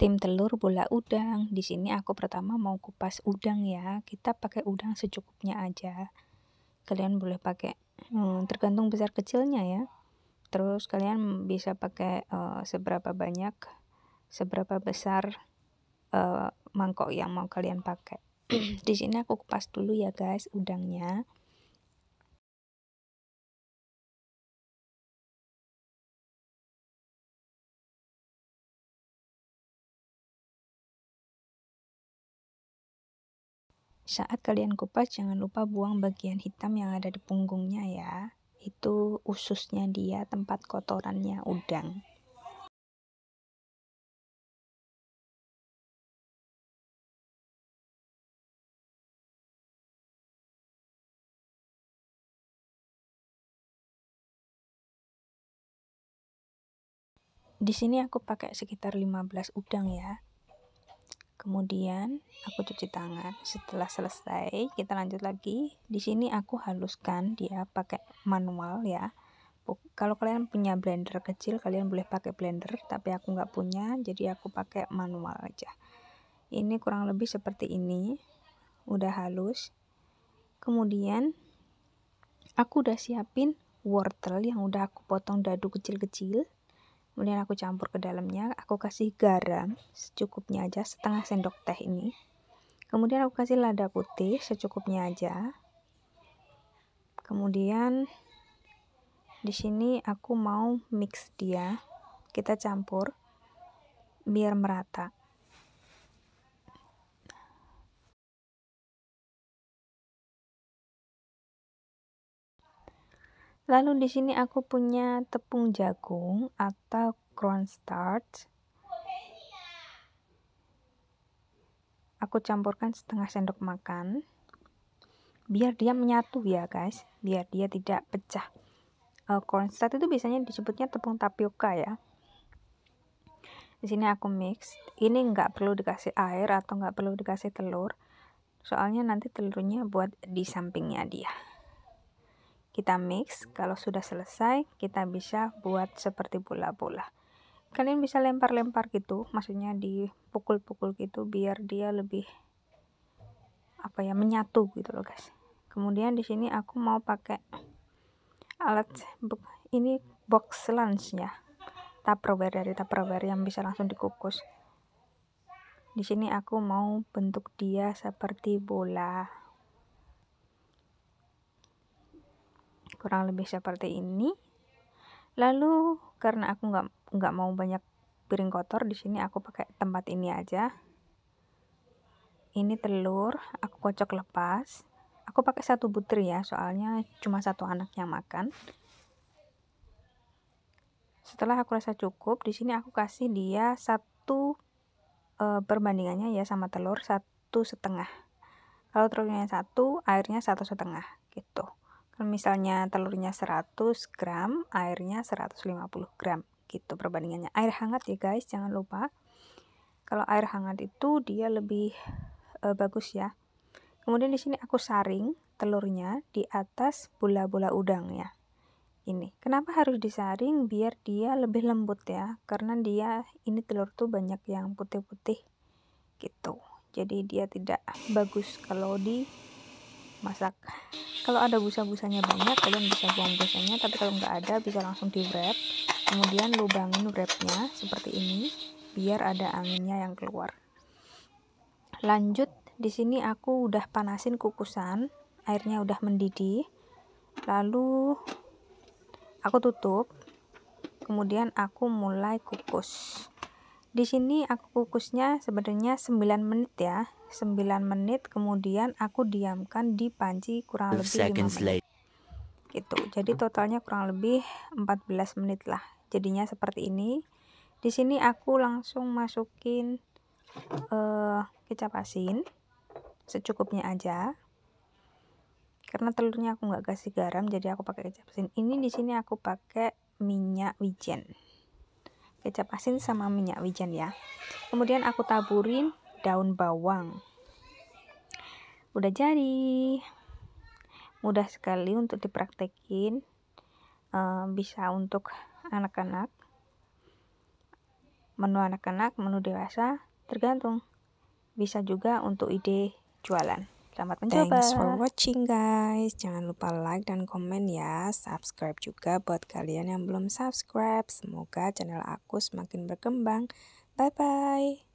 tim telur bola udang. Di sini aku pertama mau kupas udang ya. Kita pakai udang secukupnya aja. Kalian boleh pakai hmm, tergantung besar kecilnya ya. Terus kalian bisa pakai uh, seberapa banyak, seberapa besar uh, mangkok yang mau kalian pakai. Di sini aku kupas dulu ya guys udangnya. Saat kalian kupas, jangan lupa buang bagian hitam yang ada di punggungnya ya. Itu ususnya dia, tempat kotorannya udang. Di sini aku pakai sekitar 15 udang ya. Kemudian aku cuci tangan. Setelah selesai, kita lanjut lagi. Di sini aku haluskan dia pakai manual ya. Kalau kalian punya blender kecil, kalian boleh pakai blender, tapi aku nggak punya, jadi aku pakai manual aja. Ini kurang lebih seperti ini, udah halus. Kemudian aku udah siapin wortel yang udah aku potong dadu kecil-kecil kemudian aku campur ke dalamnya aku kasih garam secukupnya aja setengah sendok teh ini kemudian aku kasih lada putih secukupnya aja kemudian di sini aku mau mix dia kita campur biar merata Lalu di sini aku punya tepung jagung atau cornstarch. Aku campurkan setengah sendok makan. Biar dia menyatu ya guys, biar dia tidak pecah. Uh, eh, cornstarch itu biasanya disebutnya tepung tapioka ya. Di sini aku mix. Ini nggak perlu dikasih air atau nggak perlu dikasih telur. Soalnya nanti telurnya buat di sampingnya dia kita mix. Hmm. Kalau sudah selesai, kita bisa buat seperti bola-bola. Kalian bisa lempar-lempar gitu, maksudnya dipukul-pukul gitu biar dia lebih apa ya menyatu gitu loh guys. Kemudian di sini aku mau pakai alat ini box lunch ya Tupperware dari Tupperware yang bisa langsung dikukus. Di sini aku mau bentuk dia seperti bola. kurang lebih seperti ini lalu karena aku nggak nggak mau banyak piring kotor di sini aku pakai tempat ini aja ini telur aku kocok lepas aku pakai satu butir ya soalnya cuma satu anak yang makan setelah aku rasa cukup di sini aku kasih dia satu e, perbandingannya ya sama telur satu setengah kalau telurnya satu airnya satu setengah gitu misalnya telurnya 100 gram, airnya 150 gram gitu perbandingannya. Air hangat ya guys, jangan lupa. Kalau air hangat itu dia lebih e, bagus ya. Kemudian di sini aku saring telurnya di atas bola-bola udang ya. Ini. Kenapa harus disaring? Biar dia lebih lembut ya. Karena dia ini telur tuh banyak yang putih-putih gitu. Jadi dia tidak bagus kalau dimasak kalau ada busa-busanya banyak kalian bisa buang busanya tapi kalau nggak ada bisa langsung di wrap kemudian lubangin wrapnya seperti ini biar ada anginnya yang keluar lanjut di sini aku udah panasin kukusan airnya udah mendidih lalu aku tutup kemudian aku mulai kukus di sini aku kukusnya sebenarnya 9 menit ya 9 menit kemudian aku diamkan di panci kurang lebih 5 menit gitu jadi totalnya kurang lebih 14 menit lah jadinya seperti ini di sini aku langsung masukin uh, kecap asin secukupnya aja karena telurnya aku nggak kasih garam jadi aku pakai kecap asin ini di sini aku pakai minyak wijen kecap asin sama minyak wijen ya kemudian aku taburin daun bawang udah jadi mudah sekali untuk dipraktekin uh, bisa untuk anak-anak menu anak-anak menu dewasa tergantung bisa juga untuk ide jualan Selamat mencoba. Thanks for watching guys. Jangan lupa like dan komen ya. Subscribe juga buat kalian yang belum subscribe. Semoga channel aku semakin berkembang. Bye bye.